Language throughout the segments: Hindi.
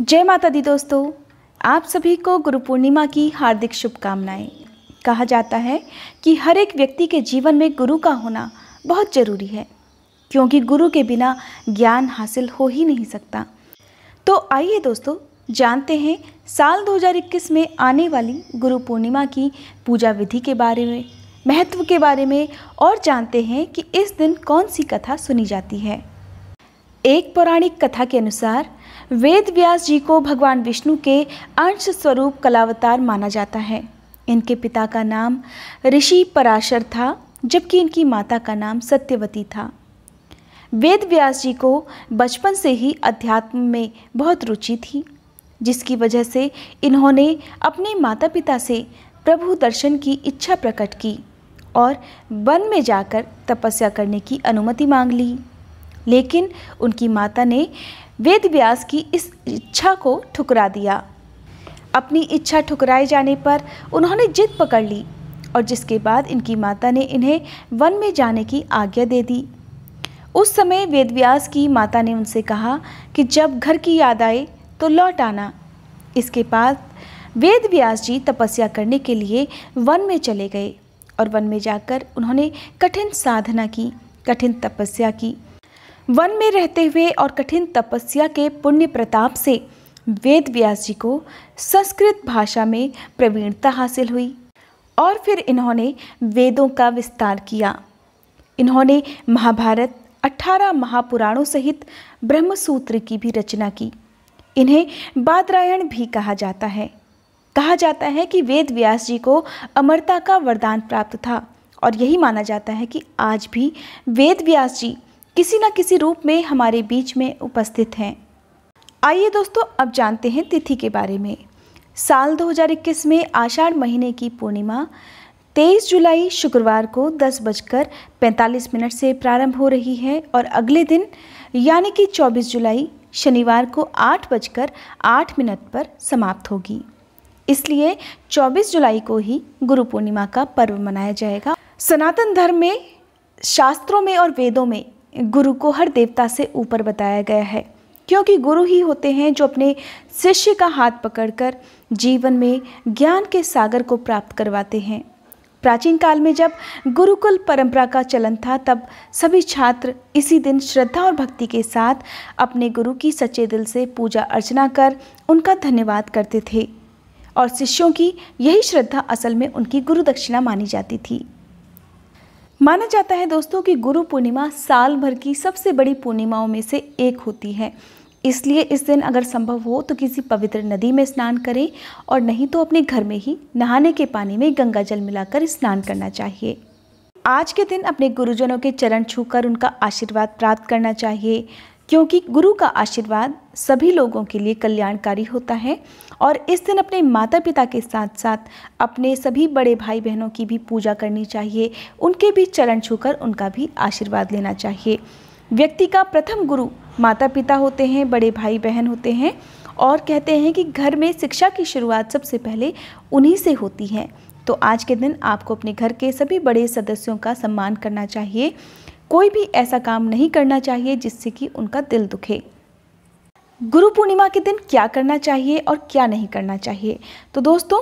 जय माता दी दोस्तों आप सभी को गुरु पूर्णिमा की हार्दिक शुभकामनाएं कहा जाता है कि हर एक व्यक्ति के जीवन में गुरु का होना बहुत ज़रूरी है क्योंकि गुरु के बिना ज्ञान हासिल हो ही नहीं सकता तो आइए दोस्तों जानते हैं साल 2021 में आने वाली गुरु पूर्णिमा की पूजा विधि के बारे में महत्व के बारे में और जानते हैं कि इस दिन कौन सी कथा सुनी जाती है एक पौराणिक कथा के अनुसार वेद व्यास जी को भगवान विष्णु के अंश स्वरूप कलावतार माना जाता है इनके पिता का नाम ऋषि पराशर था जबकि इनकी माता का नाम सत्यवती था वेद व्यास जी को बचपन से ही अध्यात्म में बहुत रुचि थी जिसकी वजह से इन्होंने अपने माता पिता से प्रभु दर्शन की इच्छा प्रकट की और वन में जाकर तपस्या करने की अनुमति मांग ली लेकिन उनकी माता ने वेद व्यास की इस इच्छा को ठुकरा दिया अपनी इच्छा ठुकराए जाने पर उन्होंने जिद पकड़ ली और जिसके बाद इनकी माता ने इन्हें वन में जाने की आज्ञा दे दी उस समय वेदव्यास की माता ने उनसे कहा कि जब घर की याद आए तो लौट आना इसके बाद वेद व्यास जी तपस्या करने के लिए वन में चले गए और वन में जाकर उन्होंने कठिन साधना की कठिन तपस्या की वन में रहते हुए और कठिन तपस्या के पुण्य प्रताप से वेद व्यास जी को संस्कृत भाषा में प्रवीणता हासिल हुई और फिर इन्होंने वेदों का विस्तार किया इन्होंने महाभारत 18 महापुराणों सहित ब्रह्मसूत्र की भी रचना की इन्हें बादरायण भी कहा जाता है कहा जाता है कि वेद व्यास जी को अमरता का वरदान प्राप्त था और यही माना जाता है कि आज भी वेद व्यास जी किसी न किसी रूप में हमारे बीच में उपस्थित हैं आइए दोस्तों अब जानते हैं तिथि के बारे में साल 2021 में आषाढ़ महीने की पूर्णिमा 23 जुलाई शुक्रवार को दस बजकर पैंतालीस मिनट से प्रारंभ हो रही है और अगले दिन यानी कि 24 जुलाई शनिवार को आठ बजकर आठ मिनट पर समाप्त होगी इसलिए 24 जुलाई को ही गुरु पूर्णिमा का पर्व मनाया जाएगा सनातन धर्म में शास्त्रों में और वेदों में गुरु को हर देवता से ऊपर बताया गया है क्योंकि गुरु ही होते हैं जो अपने शिष्य का हाथ पकड़कर जीवन में ज्ञान के सागर को प्राप्त करवाते हैं प्राचीन काल में जब गुरुकुल परंपरा का चलन था तब सभी छात्र इसी दिन श्रद्धा और भक्ति के साथ अपने गुरु की सच्चे दिल से पूजा अर्चना कर उनका धन्यवाद करते थे और शिष्यों की यही श्रद्धा असल में उनकी गुरु दक्षिणा मानी जाती थी माना जाता है दोस्तों कि गुरु पूर्णिमा साल भर की सबसे बड़ी पूर्णिमाओं में से एक होती है इसलिए इस दिन अगर संभव हो तो किसी पवित्र नदी में स्नान करें और नहीं तो अपने घर में ही नहाने के पानी में गंगा जल मिलाकर स्नान करना चाहिए आज के दिन अपने गुरुजनों के चरण छूकर उनका आशीर्वाद प्राप्त करना चाहिए क्योंकि गुरु का आशीर्वाद सभी लोगों के लिए कल्याणकारी होता है और इस दिन अपने माता पिता के साथ साथ अपने सभी बड़े भाई बहनों की भी पूजा करनी चाहिए उनके भी चरण छूकर उनका भी आशीर्वाद लेना चाहिए व्यक्ति का प्रथम गुरु माता पिता होते हैं बड़े भाई बहन होते हैं और कहते हैं कि घर में शिक्षा की शुरुआत सबसे पहले उन्हीं से होती है तो आज के दिन आपको अपने घर के सभी बड़े सदस्यों का सम्मान करना चाहिए कोई भी ऐसा काम नहीं करना चाहिए जिससे कि उनका दिल दुखे गुरु पूर्णिमा के दिन क्या करना चाहिए और क्या नहीं करना चाहिए तो दोस्तों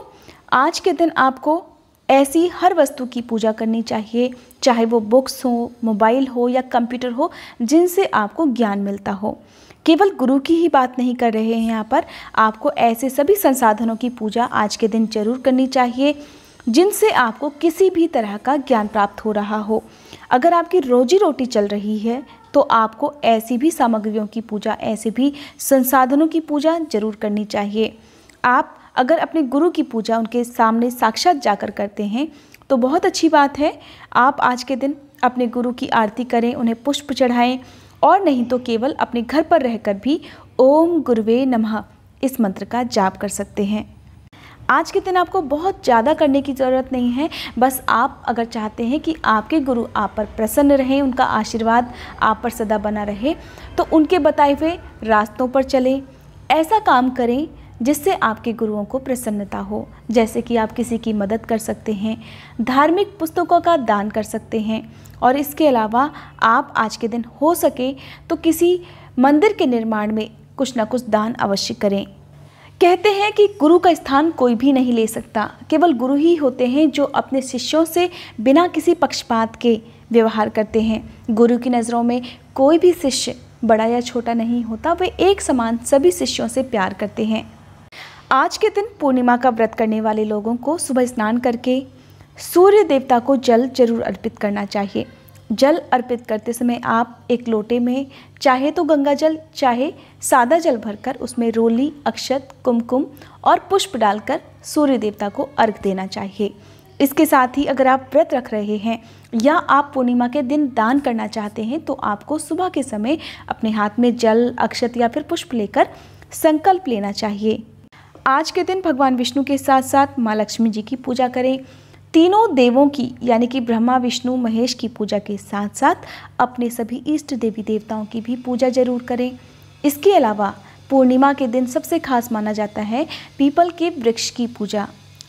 आज के दिन आपको ऐसी हर वस्तु की पूजा करनी चाहिए चाहे वो बुक्स हो मोबाइल हो या कंप्यूटर हो जिनसे आपको ज्ञान मिलता हो केवल गुरु की ही बात नहीं कर रहे हैं यहाँ पर आपको ऐसे सभी संसाधनों की पूजा आज के दिन जरूर करनी चाहिए जिनसे आपको किसी भी तरह का ज्ञान प्राप्त हो रहा हो अगर आपकी रोजी रोटी चल रही है तो आपको ऐसी भी सामग्रियों की पूजा ऐसे भी संसाधनों की पूजा जरूर करनी चाहिए आप अगर अपने गुरु की पूजा उनके सामने साक्षात जाकर करते हैं तो बहुत अच्छी बात है आप आज के दिन अपने गुरु की आरती करें उन्हें पुष्प चढ़ाएं और नहीं तो केवल अपने घर पर रहकर भी ओम गुरुवे नमः इस मंत्र का जाप कर सकते हैं आज के दिन आपको बहुत ज़्यादा करने की ज़रूरत नहीं है बस आप अगर चाहते हैं कि आपके गुरु आप पर प्रसन्न रहें उनका आशीर्वाद आप पर सदा बना रहे तो उनके बताए हुए रास्तों पर चलें ऐसा काम करें जिससे आपके गुरुओं को प्रसन्नता हो जैसे कि आप किसी की मदद कर सकते हैं धार्मिक पुस्तकों का दान कर सकते हैं और इसके अलावा आप आज के दिन हो सके तो किसी मंदिर के निर्माण में कुछ ना कुछ दान अवश्य करें कहते हैं कि गुरु का स्थान कोई भी नहीं ले सकता केवल गुरु ही होते हैं जो अपने शिष्यों से बिना किसी पक्षपात के व्यवहार करते हैं गुरु की नज़रों में कोई भी शिष्य बड़ा या छोटा नहीं होता वे एक समान सभी शिष्यों से प्यार करते हैं आज के दिन पूर्णिमा का व्रत करने वाले लोगों को सुबह स्नान करके सूर्य देवता को जल जरूर अर्पित करना चाहिए जल अर्पित करते समय आप एक लोटे में चाहे तो गंगा जल चाहे सादा जल भरकर उसमें रोली अक्षत कुमकुम और पुष्प डालकर सूर्य देवता को अर्घ देना चाहिए इसके साथ ही अगर आप व्रत रख रहे हैं या आप पूर्णिमा के दिन दान करना चाहते हैं तो आपको सुबह के समय अपने हाथ में जल अक्षत या फिर पुष्प लेकर संकल्प लेना चाहिए आज के दिन भगवान विष्णु के साथ साथ माँ लक्ष्मी जी की पूजा करें तीनों देवों की यानी कि ब्रह्मा विष्णु महेश की पूजा के साथ साथ अपने सभी इष्ट देवी देवताओं की भी पूजा जरूर करें इसके अलावा पूर्णिमा के दिन सबसे खास माना जाता है पीपल के वृक्ष की पूजा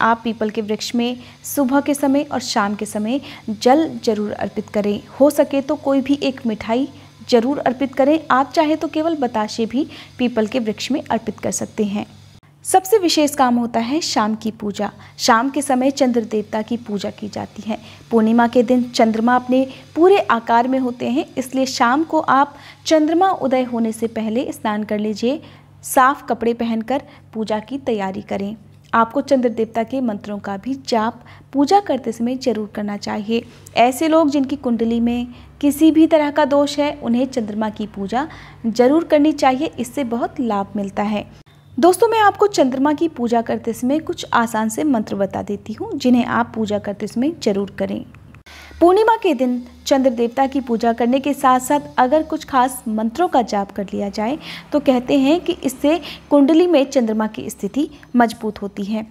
आप पीपल के वृक्ष में सुबह के समय और शाम के समय जल जरूर अर्पित करें हो सके तो कोई भी एक मिठाई जरूर अर्पित करें आप चाहे तो केवल बताशे भी पीपल के वृक्ष में अर्पित कर सकते हैं सबसे विशेष काम होता है शाम की पूजा शाम के समय चंद्र देवता की पूजा की जाती है पूर्णिमा के दिन चंद्रमा अपने पूरे आकार में होते हैं इसलिए शाम को आप चंद्रमा उदय होने से पहले स्नान कर लीजिए साफ कपड़े पहनकर पूजा की तैयारी करें आपको चंद्र देवता के मंत्रों का भी जाप पूजा करते समय जरूर करना चाहिए ऐसे लोग जिनकी कुंडली में किसी भी तरह का दोष है उन्हें चंद्रमा की पूजा जरूर करनी चाहिए इससे बहुत लाभ मिलता है दोस्तों मैं आपको चंद्रमा की पूजा करते समय कुछ आसान से मंत्र बता देती हूँ जिन्हें आप पूजा करते समय जरूर करें पूर्णिमा के दिन चंद्र देवता की पूजा करने के साथ साथ अगर कुछ खास मंत्रों का जाप कर लिया जाए तो कहते हैं कि इससे कुंडली में चंद्रमा की स्थिति मजबूत होती है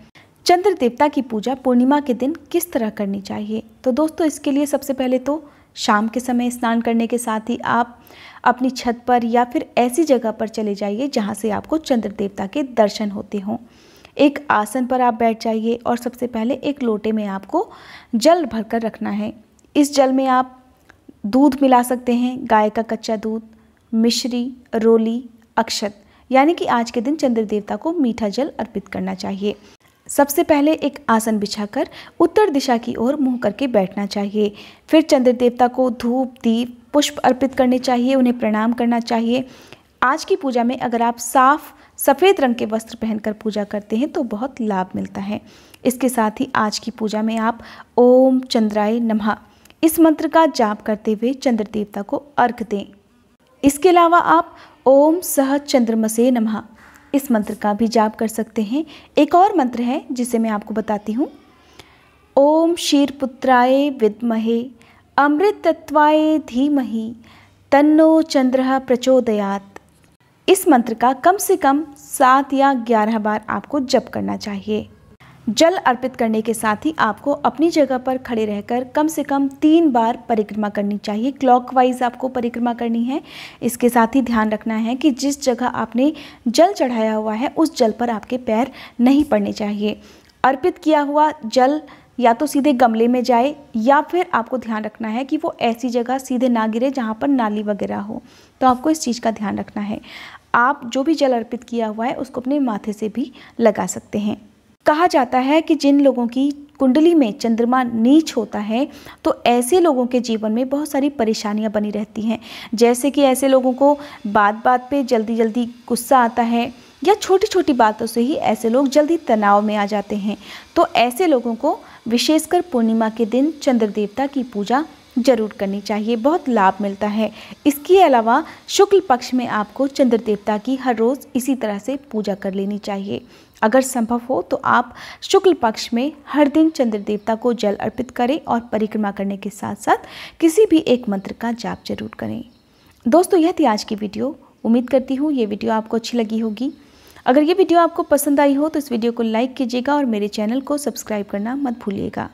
चंद्र देवता की पूजा पूर्णिमा के दिन किस तरह करनी चाहिए तो दोस्तों इसके लिए सबसे पहले तो शाम के समय स्नान करने के साथ ही आप अपनी छत पर या फिर ऐसी जगह पर चले जाइए जहाँ से आपको चंद्र देवता के दर्शन होते हों एक आसन पर आप बैठ जाइए और सबसे पहले एक लोटे में आपको जल भरकर रखना है इस जल में आप दूध मिला सकते हैं गाय का कच्चा दूध मिश्री रोली अक्षत यानी कि आज के दिन चंद्र देवता को मीठा जल अर्पित करना चाहिए सबसे पहले एक आसन बिछाकर उत्तर दिशा की ओर मुंह करके बैठना चाहिए फिर चंद्र देवता को धूप दीप पुष्प अर्पित करने चाहिए उन्हें प्रणाम करना चाहिए आज की पूजा में अगर आप साफ सफ़ेद रंग के वस्त्र पहनकर पूजा करते हैं तो बहुत लाभ मिलता है इसके साथ ही आज की पूजा में आप ओम चंद्राय नमः इस मंत्र का जाप करते हुए चंद्र देवता को अर्घ दें इसके अलावा आप ओम सह चंद्रमसे नमः इस मंत्र का भी जाप कर सकते हैं एक और मंत्र है जिसे मैं आपको बताती हूँ ओम शीरपुत्राय विद्महे तत्वाय धीमहि तन्नो चंद्र प्रचोदयात इस मंत्र का कम से कम सात या ग्यारह बार आपको जप करना चाहिए जल अर्पित करने के साथ ही आपको अपनी जगह पर खड़े रहकर कम से कम तीन बार परिक्रमा करनी चाहिए क्लॉकवाइज आपको परिक्रमा करनी है इसके साथ ही ध्यान रखना है कि जिस जगह आपने जल चढ़ाया हुआ है उस जल पर आपके पैर नहीं पड़ने चाहिए अर्पित किया हुआ जल या तो सीधे गमले में जाए या फिर आपको ध्यान रखना है कि वो ऐसी जगह सीधे ना गिरे जहाँ पर नाली वगैरह हो तो आपको इस चीज़ का ध्यान रखना है आप जो भी जल अर्पित किया हुआ है उसको अपने माथे से भी लगा सकते हैं कहा जाता है कि जिन लोगों की कुंडली में चंद्रमा नीच होता है तो ऐसे लोगों के जीवन में बहुत सारी परेशानियां बनी रहती हैं जैसे कि ऐसे लोगों को बात बात पे जल्दी जल्दी गुस्सा आता है या छोटी छोटी बातों से ही ऐसे लोग जल्दी तनाव में आ जाते हैं तो ऐसे लोगों को विशेषकर पूर्णिमा के दिन चंद्र देवता की पूजा जरूर करनी चाहिए बहुत लाभ मिलता है इसके अलावा शुक्ल पक्ष में आपको चंद्र देवता की हर रोज़ इसी तरह से पूजा कर लेनी चाहिए अगर संभव हो तो आप शुक्ल पक्ष में हर दिन चंद्र देवता को जल अर्पित करें और परिक्रमा करने के साथ साथ किसी भी एक मंत्र का जाप जरूर करें दोस्तों यह थी आज की वीडियो उम्मीद करती हूँ ये वीडियो आपको अच्छी लगी होगी अगर ये वीडियो आपको पसंद आई हो तो इस वीडियो को लाइक कीजिएगा और मेरे चैनल को सब्सक्राइब करना मत भूलिएगा